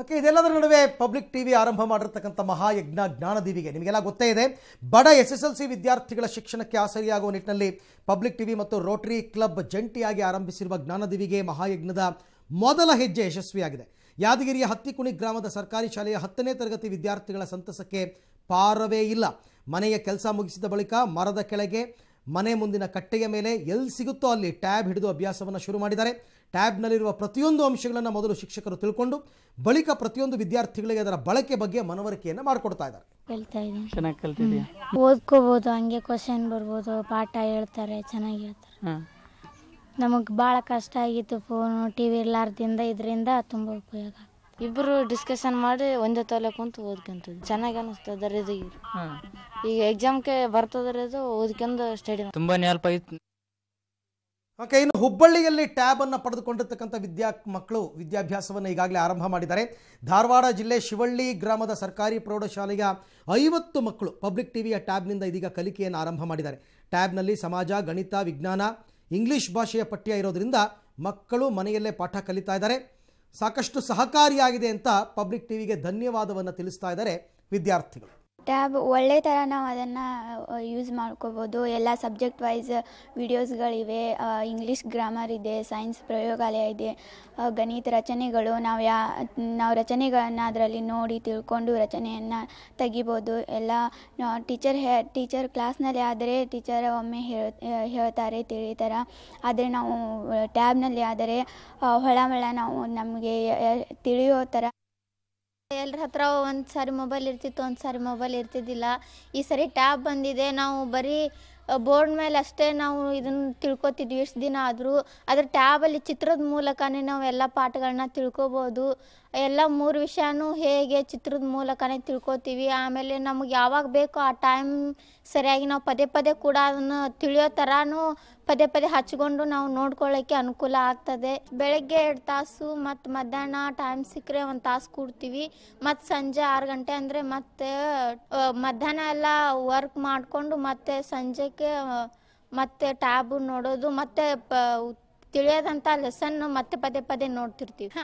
okay ಇದೆಲ್ಲದರ ನಡುವೆ public T V ಆರಂಭ ಮಾಡಿರ್ತಕ್ಕಂಥ ಮಹಾಯಜ್ಞ ಜ್ಞಾನದೀವಿಗೆ ನಿಮಗೆಲ್ಲ ಗೊತ್ತೇ ಇದೆ ಬಡ ಎಸ್ ಎಸ್ ಎಲ್ ಸಿ ವಿದ್ಯಾರ್ಥಿಗಳ ಶಿಕ್ಷಣಕ್ಕೆ ಆಸರಿಯಾಗುವ ನಿಟ್ಟಿನಲ್ಲಿ ಪಬ್ಲಿಕ್ ಟಿವಿ ಮತ್ತು ರೋಟರಿ ಕ್ಲಬ್ ಜಂಟಿಯಾಗಿ ಆರಂಭಿಸಿರುವ ಜ್ಞಾನದಿವಿಗೆ ಮಹಾಯಜ್ಞದ ಮೊದಲ ಹೆಜ್ಜೆ ಯಶಸ್ವಿಯಾಗಿದೆ ಯಾದಗಿರಿಯ ಹತ್ತಿಕುಣಿ ಗ್ರಾಮದ ಸರ್ಕಾರಿ ಶಾಲೆಯ ಹತ್ತನೇ ತರಗತಿ ವಿದ್ಯಾರ್ಥಿಗಳ ಸಂತಸಕ್ಕೆ ಪಾರವೇ ಇಲ್ಲ ಮನೆಯ ಕೆಲಸ ಮುಗಿಸಿದ ಬಳಿಕ ಮರದ ಕೆಳಗೆ ಮನೆ ಮುಂದಿನ ಕಟ್ಟೆಯ ಮೇಲೆ ಎಲ್ಲಿ ಸಿಗುತ್ತೋ ಅಲ್ಲಿ ಟ್ಯಾಬ್ ಹಿಡಿದು ಅಭ್ಯಾಸವನ್ನು ಶುರು ಮಾಡಿದ್ದಾರೆ ಟ್ಯಾಬ್ನಲ್ಲಿರುವ ಪ್ರತಿಯೊಂದು ಅಂಶಗಳನ್ನು ಮೊದಲು ಶಿಕ್ಷಕರು ತಿಳ್ಕೊಂಡು ಬಳಿಕ ಪ್ರತಿಯೊಂದು ವಿದ್ಯಾರ್ಥಿಗಳಿಗೆ ಅದರ ಬಳಕೆ ಬಗ್ಗೆ ಮನವರಿಕೆಯನ್ನು ಮಾಡಿಕೊಡ್ತಾ ಇದ್ದಾರೆ ಹೇಳ್ತಾ ಓದ್ಕೋಬೋದು ಹಂಗೆ ಕ್ವಶನ್ ಬರ್ಬೋದು ಪಾಠ ಹೇಳ್ತಾರೆ ಚೆನ್ನಾಗಿ ಹೇಳ್ತಾರೆ ನಮಗೆ ಭಾಳ ಕಷ್ಟ ಆಗಿತ್ತು ಫೋನು ಟಿ ವಿ ಇರಲಾರ್ದಿಂದ ಇದರಿಂದ ತುಂಬ ಉಪಯೋಗ ಇಬ್ಬರು ಡಿಸ್ಕಷನ್ ಮಾಡಿ ಒಂದೇ ತಲೆ ಕುಂತು ಓದ್ಕೊಂತದ್ದು ಚೆನ್ನಾಗಿ ಅನಿಸ್ತದ ಇದು ಈಗ ಎಕ್ಸಾಮ್ಗೆ ಬರ್ತದ್ರ ಇದು ಓದ್ಕೊಂಡು ಸ್ಟಡಿ ತುಂಬಾ ಹೆಲ್ಪ್ ಆಯ್ತು ಓಕೆ ಇನ್ನು ಹುಬ್ಬಳ್ಳಿಯಲ್ಲಿ ಟ್ಯಾಬನ್ನು ಪಡೆದುಕೊಂಡಿರ್ತಕ್ಕಂಥ ವಿದ್ಯಾ ಮಕ್ಕಳು ವಿದ್ಯಾಭ್ಯಾಸವನ್ನು ಈಗಾಗಲೇ ಆರಂಭ ಮಾಡಿದ್ದಾರೆ ಧಾರವಾಡ ಜಿಲ್ಲೆ ಶಿವಳ್ಳಿ ಗ್ರಾಮದ ಸರ್ಕಾರಿ ಪ್ರೌಢಶಾಲೆಯ ಐವತ್ತು ಮಕ್ಕಳು ಪಬ್ಲಿಕ್ ಟಿವಿಯ ಟ್ಯಾಬ್ನಿಂದ ಇದೀಗ ಕಲಿಕೆಯನ್ನು ಆರಂಭ ಮಾಡಿದ್ದಾರೆ ಟ್ಯಾಬ್ನಲ್ಲಿ ಸಮಾಜ ಗಣಿತ ವಿಜ್ಞಾನ ಇಂಗ್ಲಿಷ್ ಭಾಷೆಯ ಪಠ್ಯ ಇರೋದರಿಂದ ಮಕ್ಕಳು ಮನೆಯಲ್ಲೇ ಪಾಠ ಕಲಿತಾ ಇದ್ದಾರೆ ಸಾಕಷ್ಟು ಸಹಕಾರಿಯಾಗಿದೆ ಅಂತ ಪಬ್ಲಿಕ್ ಟಿವಿಗೆ ಧನ್ಯವಾದವನ್ನು ತಿಳಿಸ್ತಾ ಇದ್ದಾರೆ ವಿದ್ಯಾರ್ಥಿಗಳು ಟ್ಯಾಬ್ ಒಳ್ಳೆ ಥರ ನಾವು ಅದನ್ನು ಯೂಸ್ ಮಾಡ್ಕೋಬೋದು ಎಲ್ಲ ಸಬ್ಜೆಕ್ಟ್ ವೈಸ್ ವೀಡಿಯೋಸ್ಗಳಿವೆ ಇಂಗ್ಲೀಷ್ ಗ್ರಾಮರ್ ಇದೆ ಸೈನ್ಸ್ ಪ್ರಯೋಗಾಲಯ ಇದೆ ಗಣಿತ ರಚನೆಗಳು ನಾವು ಯಾ ನಾವು ರಚನೆಗಳನ್ನು ಅದರಲ್ಲಿ ನೋಡಿ ತಿಳ್ಕೊಂಡು ರಚನೆಯನ್ನು ತೆಗಿಬೋದು ಎಲ್ಲ ಟೀಚರ್ ಹೇ ಟೀಚರ್ ಕ್ಲಾಸ್ನಲ್ಲಿ ಆದರೆ ಟೀಚರ್ ಒಮ್ಮೆ ಹೇಳ್ತಾರೆ ತಿಳಿತಾರೆ ಆದರೆ ನಾವು ಟ್ಯಾಬ್ನಲ್ಲಿ ಆದರೆ ಹೊಳಮಳ ನಾವು ನಮಗೆ ತಿಳಿಯೋ ಥರ ಎಲ್ಲರ ಹತ್ರ ಒಂದು ಸಾರಿ ಮೊಬೈಲ್ ಇರ್ತಿತ್ತು ಒಂದು ಸಾರಿ ಮೊಬೈಲ್ ಇರ್ತಿದ್ದಿಲ್ಲ ಈ ಸರಿ ಟ್ಯಾಬ್ ಬಂದಿದೆ ನಾವು ಬರೀ ಬೋರ್ಡ್ ಮೇಲೆ ಅಷ್ಟೇ ನಾವು ಇದನ್ನ ತಿಳ್ಕೊತಿದ್ವಿ ಇಷ್ಟು ದಿನ ಆದರೂ ಅದ್ರ ಟ್ಯಾಬಲ್ಲಿ ಚಿತ್ರದ ಮೂಲಕನೇ ನಾವು ಎಲ್ಲ ಪಾಠಗಳನ್ನ ತಿಳ್ಕೊಬೋದು ಎಲ್ಲ ಮೂರು ವಿಷಯನೂ ಹೇಗೆ ಚಿತ್ರದ ಮೂಲಕನೇ ತಿಳ್ಕೊತೀವಿ ಆಮೇಲೆ ನಮಗೆ ಯಾವಾಗ ಬೇಕೋ ಆ ಟೈಮ್ ಸರಿಯಾಗಿ ನಾವು ಪದೇ ಪದೇ ಕೂಡ ಅದನ್ನು ತಿಳಿಯೋ ಥರನೂ ಪದೇ ಪದೇ ಹಚ್ಕೊಂಡು ನಾವು ನೋಡ್ಕೊಳ್ಳೋಕ್ಕೆ ಅನುಕೂಲ ಆಗ್ತದೆ ಬೆಳಗ್ಗೆ ಎರಡು ತಾಸು ಮತ್ತು ಮಧ್ಯಾಹ್ನ ಟೈಮ್ ಸಿಕ್ಕರೆ ಒಂದು ತಾಸು ಕೂಡ್ತೀವಿ ಮತ್ತು ಸಂಜೆ ಆರು ಗಂಟೆ ಅಂದರೆ ಮತ್ತೆ ಮಧ್ಯಾಹ್ನ ಎಲ್ಲ ವರ್ಕ್ ಮಾಡಿಕೊಂಡು ಮತ್ತೆ ಸಂಜೆಗೆ ಮತ್ತೆ ಟ್ಯಾಬು ನೋಡೋದು ಮತ್ತೆ ಪ ತಿಳಿಯೋದಂಥ ಲೆಸನ್ನು ಮತ್ತೆ ಪದೇ ಪದೇ ನೋಡ್ತಿರ್ತೀವಿ